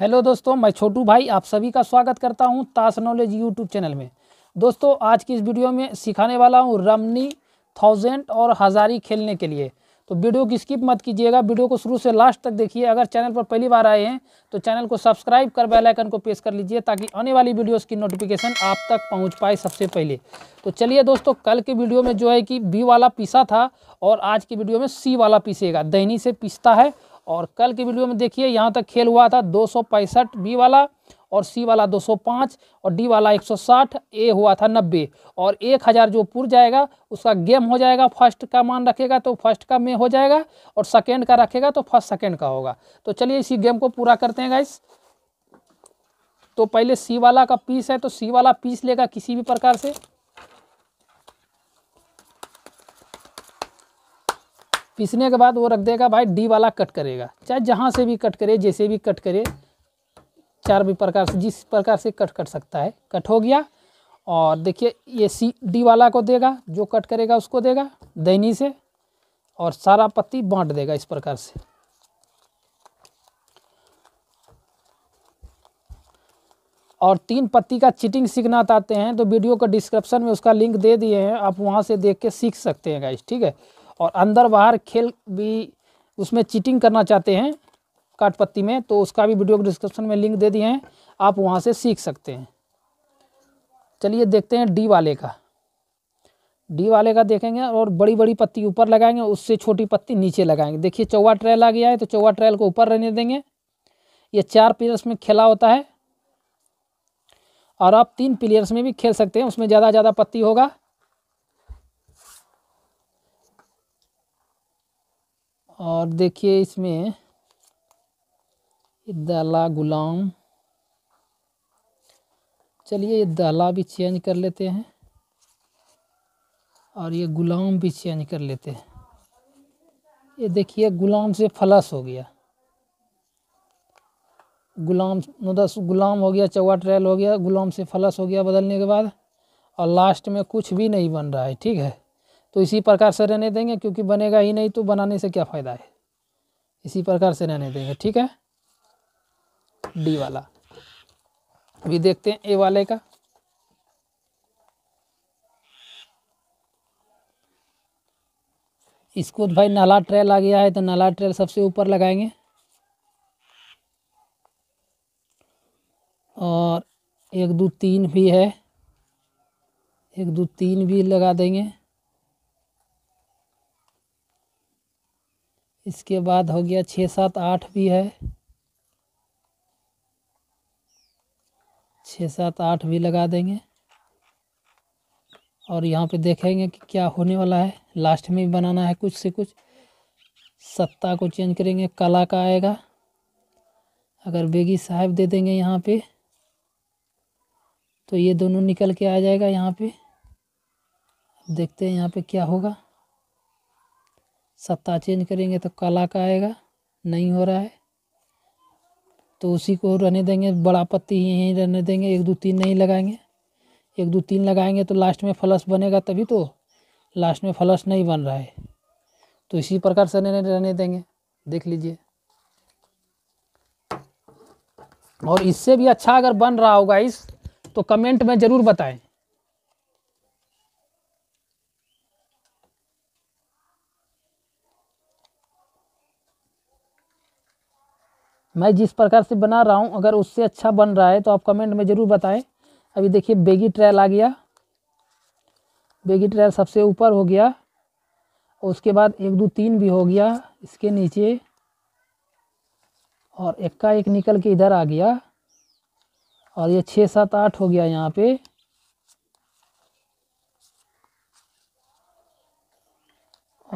hello दोस्तों मैं छोटू भाई आप सभी का स्वागत करता हूं ताश नॉलेज यूट्यूब चैनल में दोस्तों आज की इस वीडियो में सिखाने वाला हूं रमनी थाउजेंड और हज़ारी खेलने के लिए तो वीडियो की स्किप मत कीजिएगा वीडियो को शुरू से लास्ट तक देखिए अगर चैनल पर पहली बार आए हैं तो चैनल को सब्सक्राइब कर बेलाइकन को प्रेस कर लीजिए ताकि आने वाली वीडियोज़ की नोटिफिकेशन आप तक पहुँच पाए सबसे पहले तो चलिए दोस्तों कल के वीडियो में जो है कि बी वाला पीसा था और आज की वीडियो में सी वाला पीसेगा दहनी से पीसता है और कल की वीडियो में देखिए यहाँ तक खेल हुआ था दो बी वाला और सी वाला 205 और डी वाला 160 ए हुआ था 90 और 1000 जो पुर जाएगा उसका गेम हो जाएगा फर्स्ट का मान रखेगा तो फर्स्ट का में हो जाएगा और सेकेंड का रखेगा तो फर्स्ट सेकेंड का होगा तो चलिए इसी गेम को पूरा करते हैं गाइस तो पहले सी वाला का पीस है तो सी वाला पीस लेगा किसी भी प्रकार से पीसने के बाद वो रख देगा भाई डी वाला कट करेगा चाहे जहाँ से भी कट करे जैसे भी कट करे चार भी प्रकार से जिस प्रकार से कट कर सकता है कट हो गया और देखिए ये सी डी वाला को देगा जो कट करेगा उसको देगा दैनी से और सारा पत्ती बांट देगा इस प्रकार से और तीन पत्ती का चिटिंग सीखना चाहते हैं तो वीडियो का डिस्क्रिप्शन में उसका लिंक दे दिए हैं आप वहाँ से देख के सीख सकते हैं गाइज ठीक है और अंदर बाहर खेल भी उसमें चीटिंग करना चाहते हैं काटपत्ती में तो उसका भी वीडियो डिस्क्रिप्शन में लिंक दे दिए हैं आप वहाँ से सीख सकते हैं चलिए देखते हैं डी वाले का डी वाले का देखेंगे और बड़ी बड़ी पत्ती ऊपर लगाएंगे उससे छोटी पत्ती नीचे लगाएंगे देखिए चौवा ट्रेल आ गया है तो चौवा ट्रेल को ऊपर रहने देंगे ये चार प्लेयर्स में खेला होता है और आप तीन प्लेयर्स में भी खेल सकते हैं उसमें ज़्यादा ज़्यादा पत्ती होगा और देखिए इसमें दला गुलाम चलिए ये दला भी चेंज कर लेते हैं और ये गुलाम भी चेंज कर लेते हैं ये देखिए गुलाम से फलस हो गया गुलाम दस गुलाम हो गया चौवा ट्रायल हो गया गुलाम से फलस हो गया बदलने के बाद और लास्ट में कुछ भी नहीं बन रहा है ठीक है तो इसी प्रकार से रहने देंगे क्योंकि बनेगा ही नहीं तो बनाने से क्या फ़ायदा है इसी प्रकार से रहने देंगे ठीक है डी वाला अभी देखते हैं ए वाले का इसको तो भाई नाला ट्रेल आ गया है तो नाला ट्रेल सबसे ऊपर लगाएंगे और एक दो तीन भी है एक दो तीन भी लगा देंगे इसके बाद हो गया छः सात आठ भी है छः सात आठ भी लगा देंगे और यहाँ पे देखेंगे कि क्या होने वाला है लास्ट में भी बनाना है कुछ से कुछ सत्ता को चेंज करेंगे कला का आएगा अगर बेगी साहब दे देंगे यहाँ पे तो ये दोनों निकल के आ जाएगा यहाँ पे देखते हैं यहाँ पे क्या होगा सत्ता चेंज करेंगे तो काला का आएगा नहीं हो रहा है तो उसी को रहने देंगे बड़ा पत्ती यहीं रहने देंगे एक दो तीन नहीं लगाएंगे एक दो तीन लगाएंगे तो लास्ट में फलस बनेगा तभी तो लास्ट में फ्लस नहीं बन रहा है तो इसी प्रकार से रहने देंगे देख लीजिए और इससे भी अच्छा अगर बन रहा होगा इस तो कमेंट में ज़रूर बताएं मैं जिस प्रकार से बना रहा हूँ अगर उससे अच्छा बन रहा है तो आप कमेंट में ज़रूर बताएं अभी देखिए बेगी ट्रायल आ गया बेगी ट्रायल सबसे ऊपर हो गया और उसके बाद एक दो तीन भी हो गया इसके नीचे और एक का एक निकल के इधर आ गया और ये छः सात आठ हो गया यहाँ पे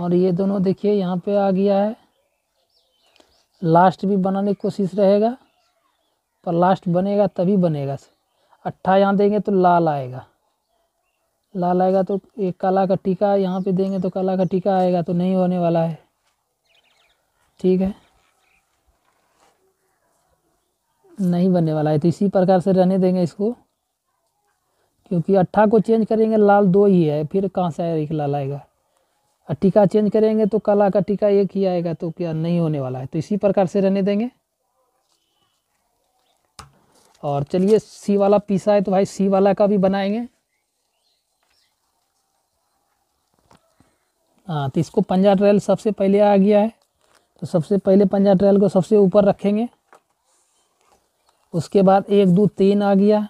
और ये दोनों देखिए यहाँ पे आ गया है लास्ट भी बनाने की कोशिश रहेगा पर लास्ट बनेगा तभी बनेगा अट्ठा यहाँ देंगे तो लाल आएगा लाल आएगा तो एक काला का टीका यहाँ पे देंगे तो काला का टीका आएगा तो नहीं होने वाला है ठीक है नहीं बनने वाला है तो इसी प्रकार से रहने देंगे इसको क्योंकि अट्ठा को चेंज करेंगे लाल दो ही है फिर कहाँ से एक लाल आएगा टीका चेंज करेंगे तो काला का टीका एक ही आएगा तो क्या नहीं होने वाला है तो इसी प्रकार से रहने देंगे और चलिए सी वाला पीसा है तो भाई सी वाला का भी बनाएंगे हाँ तो इसको पंजा ट्रायल सबसे पहले आ गया है तो सबसे पहले पंजा ट्रायल को सबसे ऊपर रखेंगे उसके बाद एक दो तीन आ गया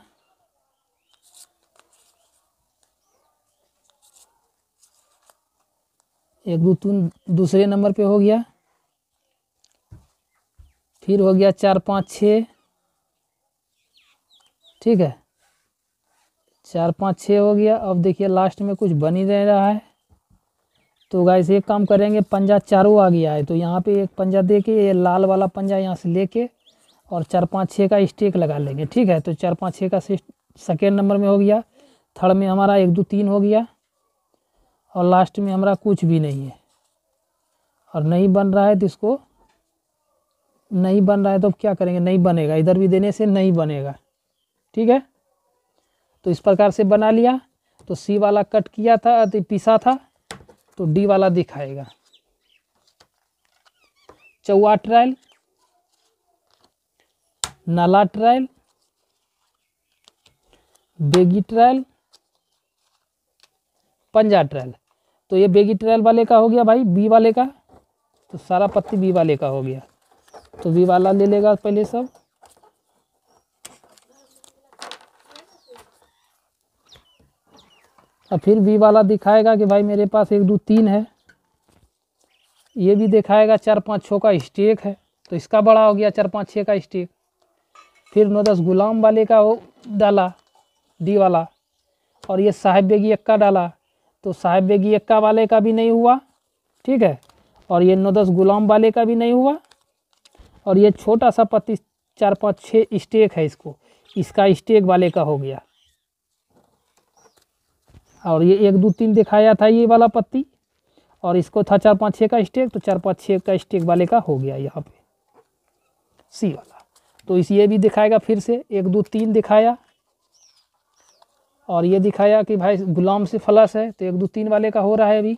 एक दो तीन दूसरे नंबर पे हो गया फिर हो गया चार पाँच छः ठीक है चार पाँच छः हो गया अब देखिए लास्ट में कुछ बन ही रह रहा है तो गाइस एक काम करेंगे पंजा चारों आ गया है तो यहाँ पे एक पंजा दे के ये लाल वाला पंजा यहाँ से लेके और चार पाँच छः का स्टेक लगा लेंगे ठीक है तो चार पाँच छः का सेकेंड नंबर में हो गया थर्ड में हमारा एक दो तीन हो गया और लास्ट में हमारा कुछ भी नहीं है और नहीं बन रहा है तो इसको नहीं बन रहा है तो अब क्या करेंगे नहीं बनेगा इधर भी देने से नहीं बनेगा ठीक है तो इस प्रकार से बना लिया तो सी वाला कट किया था तो पिसा था तो डी वाला दिखाएगा चौवा ट्रायल नाला ट्रायल बेगी ट्रायल पंजा ट्रायल तो ये बेगी वाले का हो गया भाई बी वाले का तो सारा पत्ती बी वाले का हो गया तो बी वाला ले लेगा पहले सब और फिर बी वाला दिखाएगा कि भाई मेरे पास एक दो तीन है ये भी दिखाएगा चार पाँच छः का स्टेक है तो इसका बड़ा हो गया चार पाँच छः का स्टेक फिर नौ दस गुलाम वाले का हो डाला डी वाला और ये साहेब बेगी एक का डाला तो साहेब बेगी एक्का वाले का भी नहीं हुआ ठीक है और ये नौ दस गुलाम वाले का भी नहीं हुआ और ये छोटा सा पत्ती चार पाँच छः स्टेक है इसको इसका स्टेक वाले का हो गया और ये एक दो तीन दिखाया था ये वाला पत्ती और इसको था चार पाँच छः का स्टेक तो चार पाँच छः का स्टेक वाले का हो गया यहाँ पे सी वाला तो इस ये भी दिखाएगा फिर से एक दो तीन दिखाया और ये दिखाया कि भाई गुलाम से फलस है तो एक दो तीन वाले का हो रहा है अभी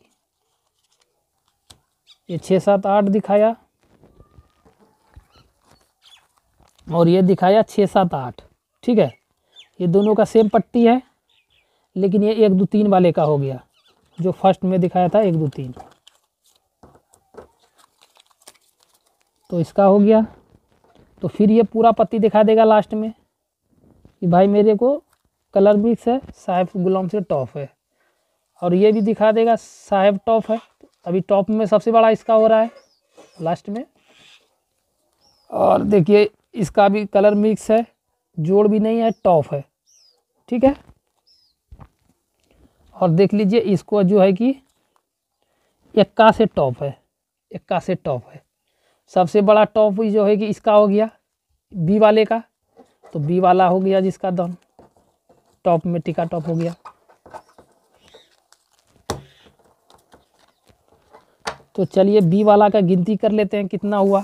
ये छः सात आठ दिखाया और ये दिखाया छः सात आठ ठीक है ये दोनों का सेम पट्टी है लेकिन ये एक दो तीन वाले का हो गया जो फर्स्ट में दिखाया था एक दो तीन तो इसका हो गया तो फिर ये पूरा पत्ती दिखा देगा लास्ट में कि भाई मेरे को कलर भी से साहेब गुलाम से टॉप है और ये भी दिखा देगा साहेब टॉप है अभी टॉप में सबसे बड़ा इसका हो रहा है लास्ट में और देखिए इसका भी कलर मिक्स है जोड़ भी नहीं है टॉप है ठीक है और देख लीजिए इसको जो है कि इक्का से टॉप है इक्का से टॉप है सबसे बड़ा टॉप जो है कि इसका हो गया बी वाले का तो बी वाला हो गया जिसका दम टॉप में टिका टॉप हो गया तो चलिए बी वाला का गिनती कर लेते हैं कितना हुआ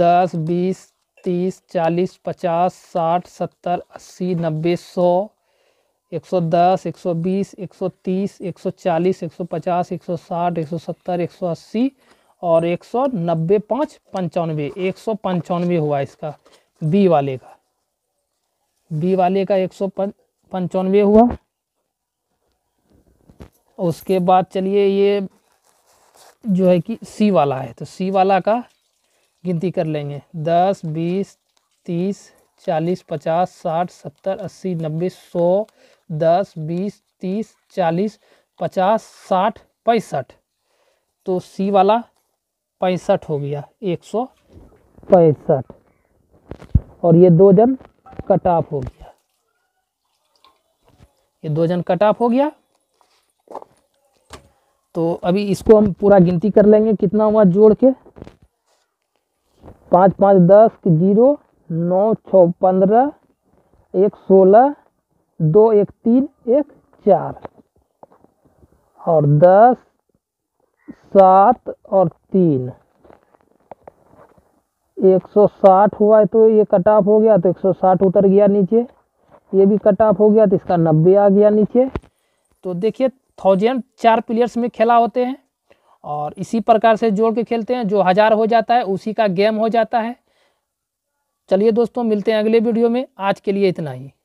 दस बीस तीस चालीस पचास साठ सत्तर अस्सी नब्बे सौ एक सौ दस एक सौ बीस एक सौ तीस एक सौ चालीस एक सौ पचास एक सौ साठ एक सौ सत्तर एक सौ अस्सी और एक सौ नब्बे पाँच पंचानवे एक सौ पंचानवे हुआ इसका बी वाले का बी वाले का एक सौ पंचानवे हुआ उसके बाद चलिए ये जो है कि सी वाला है तो सी वाला का गिनती कर लेंगे दस बीस तीस चालीस पचास साठ सत्तर अस्सी नब्बे सौ दस बीस तीस चालीस पचास साठ पैंसठ तो सी वाला पैंसठ हो गया एक सौ पैंसठ और ये दो जन कट ऑफ हो गया ये दो जन कट ऑफ हो गया तो अभी इसको हम पूरा गिनती कर लेंगे कितना हुआ जोड़ के पाँच पाँच दस जीरो नौ छ पंद्रह एक सोलह दो एक तीन एक चार और दस सात और तीन 160 हुआ है तो ये कट ऑफ हो गया तो 160 उतर गया नीचे ये भी कट ऑफ हो गया तो इसका 90 आ गया नीचे तो देखिए थाउजेंड चार प्लेयर्स में खेला होते हैं और इसी प्रकार से जोड़ के खेलते हैं जो हज़ार हो जाता है उसी का गेम हो जाता है चलिए दोस्तों मिलते हैं अगले वीडियो में आज के लिए इतना ही